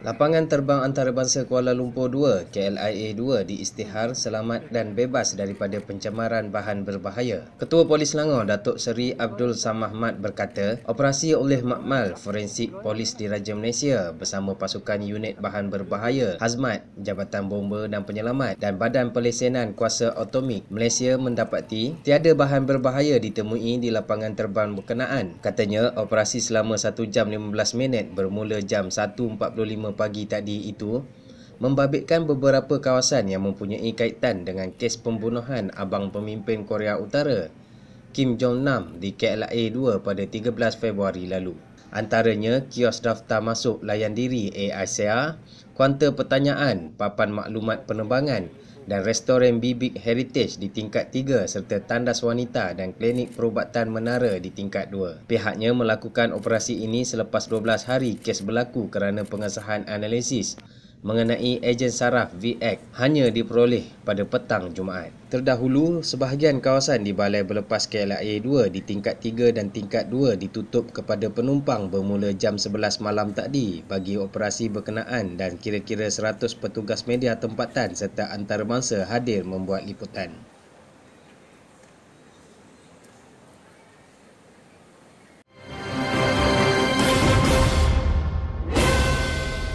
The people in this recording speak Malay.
Lapangan terbang antarabangsa Kuala Lumpur 2, KLIA 2 diistihar selamat dan bebas daripada pencemaran bahan berbahaya. Ketua Polis Selangor, Datuk Seri Abdul Samahmat berkata, operasi oleh Makmal Forensik Polis Diraja Malaysia bersama pasukan unit bahan berbahaya Hazmat, Jabatan Bomba dan Penyelamat dan Badan Pelesenan Kuasa Atomik Malaysia mendapati tiada bahan berbahaya ditemui di lapangan terbang berkenaan. Katanya, operasi selama 1 jam 15 minit bermula jam 1.45 5 pagi tadi itu membabitkan beberapa kawasan yang mempunyai kaitan dengan kes pembunuhan abang pemimpin Korea Utara Kim Jong Nam di KLIA 2 pada 13 Februari lalu. Antaranya kios daftar masuk layan diri AICR, kuanta pertanyaan, papan maklumat penerbangan dan restoran Bibik Heritage di tingkat 3 serta tandas wanita dan klinik perubatan menara di tingkat 2. Pihaknya melakukan operasi ini selepas 12 hari kes berlaku kerana pengesahan analisis mengenai ejen saraf VX hanya diperoleh pada petang Jumaat. Terdahulu, sebahagian kawasan di Balai Berlepas KLIA 2 di tingkat 3 dan tingkat 2 ditutup kepada penumpang bermula jam 11 malam tadi bagi operasi berkenaan dan kira-kira 100 petugas media tempatan serta antarabangsa hadir membuat liputan.